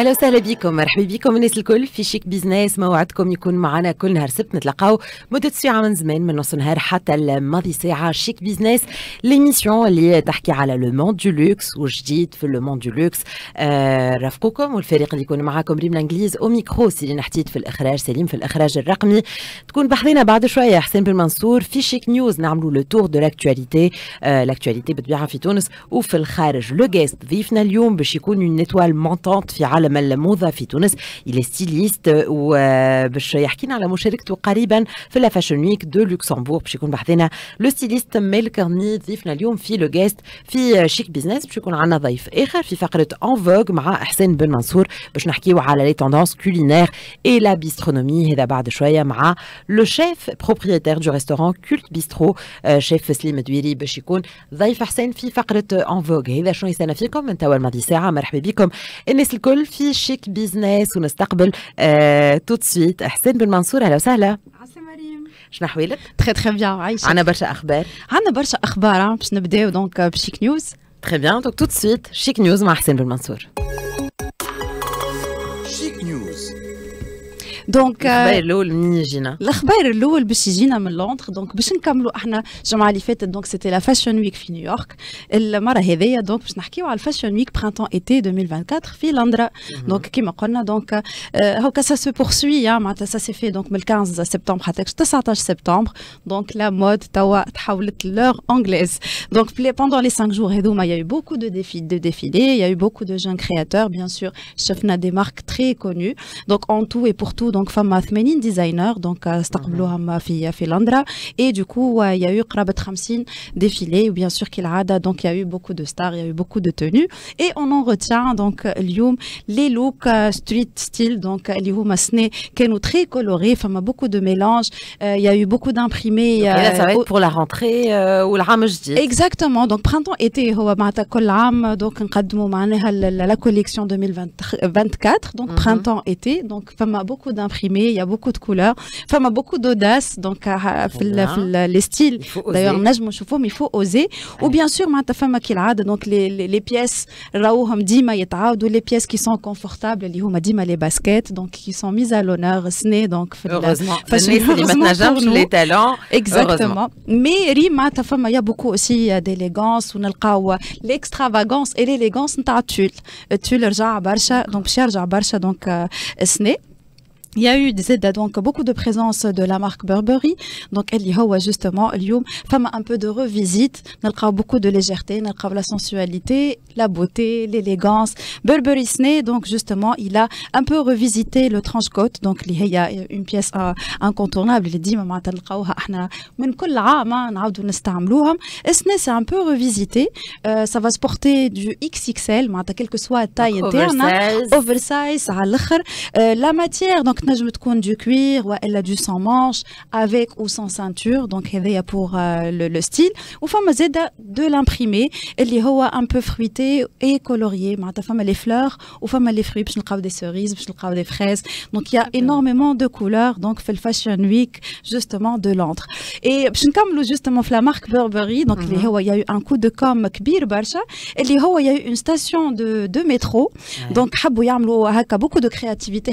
اهلا وسهلا بكم مرحبا بكم الناس الكل في شيك بيزنس موعدكم يكون معنا كل نهار سبت نتلاقاو مده ساعه من زمان من نص نهار حتى الماضي ساعه شيك بيزنس ليميسيون اللي تحكي على لو موند دو لوكس وجديد في لو موند دو لوكس آه رافقوكم والفريق اللي يكون معاكم ريم الانجليز او ميكرو سيرين حتيت في الاخراج سليم في الاخراج الرقمي تكون بحذينا بعد شويه حسين بن منصور في شيك نيوز نعملوا لو تور دو لاكتواليتي آه لاكتواليتي بالطبيعه في تونس وفي الخارج لو جيست ضيفنا اليوم باش يكون اون نيتوال مونتونت في عالم ملثمة الموضة في تونس إلي ستيليست وباش يحكينا على مشاركته قريبا في لا فاشون ويك دو لوكسمبورغ باش يكون بحثنا لو ستيليست مالك غني ضيفنا اليوم في لو جاست في شيك آه، بيزنس باش يكون عندنا ضيف آخر في فقرة ان فوغ مع إحسان بن منصور باش نحكيو على لي توندونس كولينير إي لا بيسترونومي هذا بعد شوية مع لو شيف بروبريتير دو ريستوران كولت بيسترو شيف سليم دويري باش يكون ضيف حسين في فقرة ان فوغ هذا شنو يسالنا فيكم من توا الماضي ساعة مرحبا بكم الناس الكل في في شيك بيزنس ونستقبل آه توت سويت حسين بن منصور اهلا وسهلا شنو احوالك؟ تخي تخي بيان عايشة عندنا برشا اخبار عندنا برشا اخبار باش نبداو دونك بشيك نيوز تخي بيان دونك توت سويت شيك نيوز مع حسين بن منصور Euh, donc c'était la fashion week New الاول باش يجينا من لندن دونك باش نكملوا احنا 2024 في donc دونك كيما قلنا دونك هاكا se poursuit بورسوي hein. معناتها 15 septembre حتى 19 septembre. Donc, la mode tawa تحولت anglaise. pendant les 5 jours il y a eu beaucoup de défilés il y a eu beaucoup de jeunes créateurs bien sûr شفنا des marques très connues donc en tout et pour tout donc femme 80 designer donc استقبلوها في à لندن mhm. et du coup il y a eu près de défilé ou bien sûr qu'il a donc il y a eu beaucoup de stars il y a eu beaucoup de tenues et on en retient donc اليوم les looks euh, street style donc اللي هما سني très coloré femme beaucoup de mélange euh, il y a eu beaucoup d'imprimés ça va euh, pour la rentrée ou la ram je exactement donc printemps été هو معناتها كل عام donc معناها la collection 2024 donc mhm. printemps été donc femme beaucoup d'imprimés imprimé, il y a beaucoup de couleurs. Enfin, a beaucoup d'audace, donc eh les styles. D'ailleurs, mais il faut oser. Ou bien sûr, donc les, les, les pièces, les pièces qui sont confortables, les baskets, donc qui sont mises à l'honneur, donc heureusement, donc les talents. Exactement. Mais Rima, il y a beaucoup aussi d'élégance, l'extravagance et l'élégance. tu euh, Donc, donc, euh, ce n'est il y a eu des aides, donc beaucoup de présence de la marque Burberry. Donc, elle y a justement, Lium, femme un peu de revisite. a beaucoup de légèreté, a la sensualité, la beauté, l'élégance. Burberry Sney, donc justement, il a un peu revisité le trench coat. Donc, il y a une pièce incontournable. Il dit, maman, ah, ah, ah. hein, hein. Sney, c'est un peu revisité. Euh, ça va se porter du XXL, quelle que soit taille interne. Hein. Oversize. Oversize, euh, La matière, donc, je me trouve du cuir, ouais elle a du sans manche, avec ou sans ceinture, donc elle est pour euh, le style, ou femme Zeda de l'imprimer, elle est un peu fruité et coloriée, les fleurs, ou femme les fruits, puisqu'on des cerises, puisqu'on des fraises, donc il y a énormément de couleurs, donc fait le fashion week justement de l'antre. Et comme le justement la marque Burberry, donc mhm. il y a eu un coup de com' Kbir Barsha, et il y a eu une station de métro, donc il y a beaucoup de créativité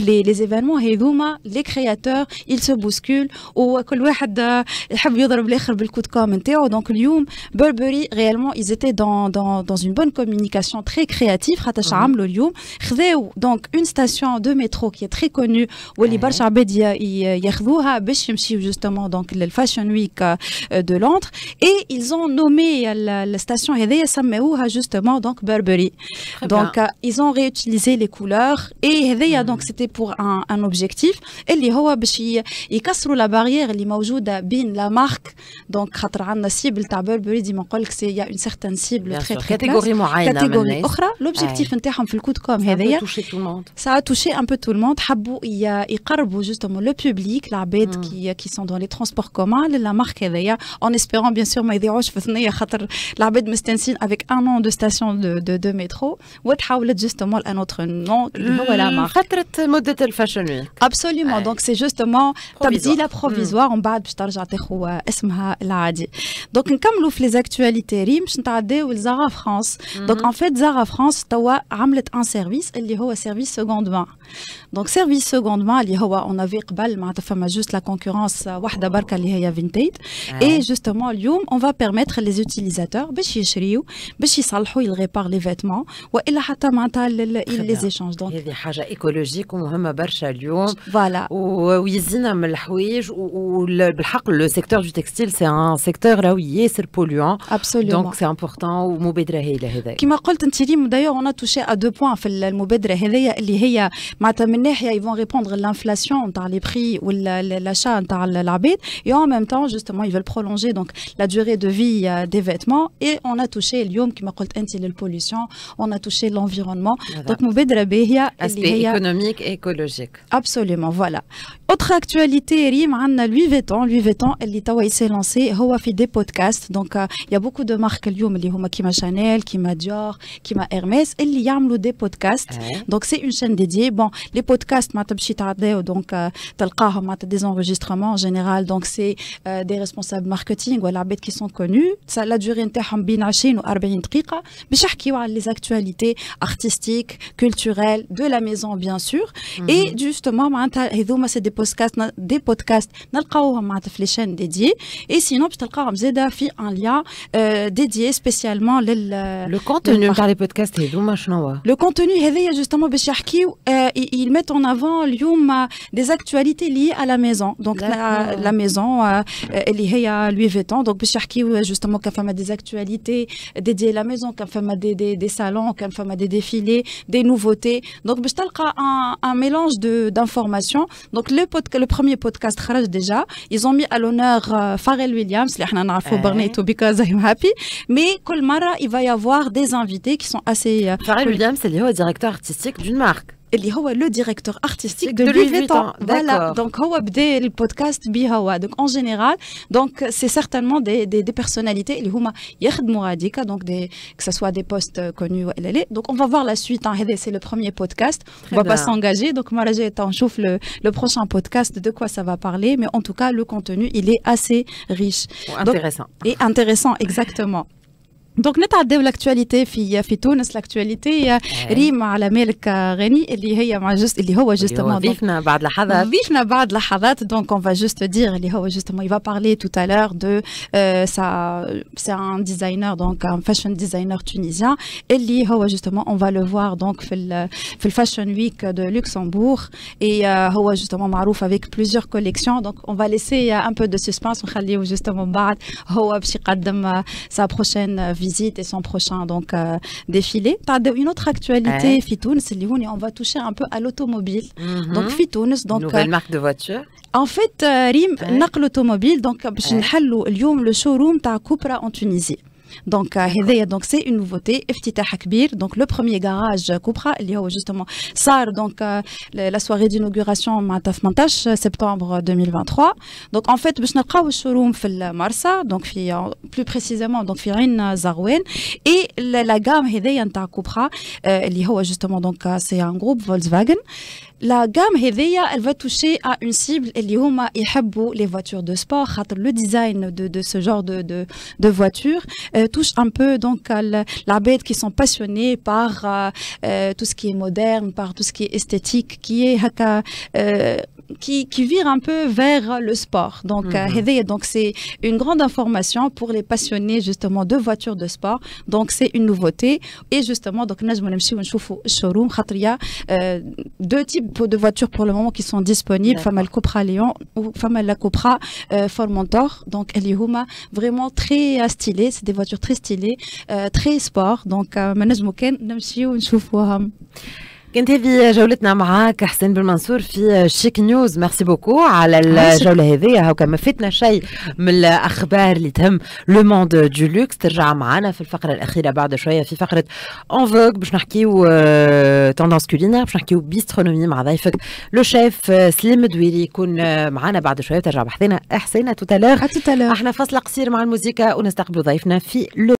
les, les événements هذوما les créateurs ils se bousculent ou كل واحد euh, يحب يضرب الاخر بالكود de نتاعو donc اليوم Burberry réellement ils étaient dans, dans, dans une bonne communication très créative خاطرش mm -hmm. عملوا donc une station de métro qui est très connue où les برشا عباد ياخذوها باش يمشيو justement donc le fashion week euh, euh, de Londres et ils ont nommé la, station هذيا سموها justement donc Burberry donc ils ont réutilisé les couleurs et mhm. donc c'était pour un, un objectif et les hawa ils cassent la barrière les maujouda bin la marque donc la cible ta que c'est, il y a une certaine cible très très catégorie moyenne catégorie autre l'objectif نتاعهم في الكود كوم هذا ça a ça a touché un peu tout le monde habou il y a يقربوا justement le public la bête hmm. qui qui sont dans les transports communs la marque en espérant bien sûr ما يضيعوش في ثنيه خاطر la bête مستنسين avec un an de station de de, de métro وتحاولت justement un autre nom voilà hmm, marque de telle fashion Absolument. Donc, c'est justement, tu dit la provisoire, en bas, dit. Donc, comme les actualités, Rim, tu Zara France. Mhm. Donc, en fait, Zara France, tu ramlet un service, il y a service seconde main. Donc, service seconde main, on avait qu'bal, ma juste la concurrence, euh, wahda oh. barka li haya vintaid. Ah. Et justement, l'yum, on va permettre les utilisateurs, bish yishriyou, bish yisalhou, ils réparent les vêtements, ou illa hata ma'ta, ils les échanges Donc, il y des haja écologiques, ou mouhama barcha l'yum. Voilà. Ou yizina euh, m'lhouij, ou l'haq, le secteur du textile, c'est un secteur là où il y a ce polluant. Donc, c'est important, ou moubedra hay la hedaï. Qui m'a dit, d'ailleurs, on a touché à deux points, fait l'moubedra hay la hedaï, ils vont répondre à l'inflation dans les prix ou l'achat dans l'arbitre et en même temps justement ils veulent prolonger donc la durée de vie euh, des vêtements et on a touché qui m'a anti pollution on a touché l'environnement donc nous, bédrabé il y a aspect économique et écologique absolument voilà autre actualité Rim hein, on a 8 vêtements qui s'est lancé il a des podcasts donc euh, il y a beaucoup de marques Il qui m'a Chanel qui m'a Dior Hermès elle y a des podcasts donc c'est une chaîne dédiée bon les podcasts ما تمشي donc دونك euh, تلقاهم des enregistrements en général donc c'est euh, des responsables marketing ou l'arbitre qui sont connus ça la durée interham 20 ou 40 minutes. باش يحكيو على les actualités artistiques culturelles de la maison bien sûr mhm. et justement ma هذوما c'est des podcasts des podcasts نلقاوهم ma les chaînes dédiées et sinon باش تلقاهم زادا في un lien euh, dédié spécialement le le contenu par les podcasts et vous le contenu هذايا justement باش يحكيو ils mettent en avant euh, des actualités liées à la maison donc la, maison euh, elle est à Louis Vuitton donc euh, justement qu'un femme a des actualités dédiées à la maison qu'un femme a des, des, salons qu'un femme a des défilés des nouveautés donc un, un mélange d'informations donc le, le premier podcast déjà ils ont mis à l'honneur Pharrell Williams because I'm happy mais Colmara il va y avoir des invités qui sont assez Pharrell Williams c'est le directeur artistique d'une marque le directeur artistique de Louis Voilà. Donc le podcast Donc en général, donc c'est certainement des personnalités. Il donc que ce soit des postes connus elle est. Donc on va voir la suite. Hein. C'est le premier podcast. On va pas s'engager. Donc est étant chauffe le prochain podcast de quoi ça va parler Mais en tout cas le contenu il est assez riche. Intéressant. Et intéressant exactement. دونك نتعداو لاكtualité في l'actualité تونس l'actualité donc on va juste اللي هي مع اللي هو بعد بعد لحظات اللي هو il va parler tout à l'heure de ça euh, c'est un designer donc un fashion designer tunisien اللي هو justement on va le voir donc في fashion week de Luxembourg et euh, هو justement معروف avec plusieurs collections donc on va laisser un peu de suspense ونخليه justement بعد هو باش يقدم euh, sa prochaine vie visite et son prochain donc euh, défilé. Une autre actualité, ouais. Fitounes, on va toucher un peu à l'automobile. Mhm. Donc Fitounes, donc nouvelle euh, marque de voiture. En fait, euh, Rim, ouais. l'automobile, donc, le showroom à Cupra en Tunisie. Donc, euh, donc c'est une nouveauté. Donc, le premier garage Cupra il y a justement ça. Donc, euh, la soirée d'inauguration euh, septembre 2023. Donc, en fait, nous avons showroom Marsa, donc plus précisément, donc Firin Zarouen. Et la, gamme gamme Cupra il y a justement, donc c'est un groupe Volkswagen. La gamme Hedeya, elle va toucher à une cible اللي هما يحبوا les voitures de sport le design de ce genre de voitures, euh, touche un peu donc à bête qui sont passionnés par euh, euh, tout ce qui est moderne par tout ce qui est esthétique qui est qui, qui vire un peu vers le sport. Donc, mhm. euh, donc c'est une grande information pour les passionnés justement de voitures de sport. Donc, c'est une nouveauté. Et justement, donc, showroom, euh, deux types de voitures pour le moment qui sont disponibles, femme la Copra ou euh, femme la Copra Formentor. Donc, elle vraiment très stylé. C'est des voitures très stylées, très sport. Donc, euh, nous كانت هذه جولتنا معاك حسين بن منصور في شيك نيوز ميرسي بوكو على الجوله هذه هاكا ما فاتنا شيء من الاخبار اللي تهم لو موند دو لوكس ترجع معنا في الفقره الاخيره بعد شويه في فقره اون فوغ باش نحكيو توندونس كولينير باش نحكيو بيسترونومي مع ضيفك لو شيف سليم دويري يكون euh، معنا بعد شويه ترجع بحثنا حسين توتالير احنا فاصله قصير مع الموسيقى ونستقبل ضيفنا في لو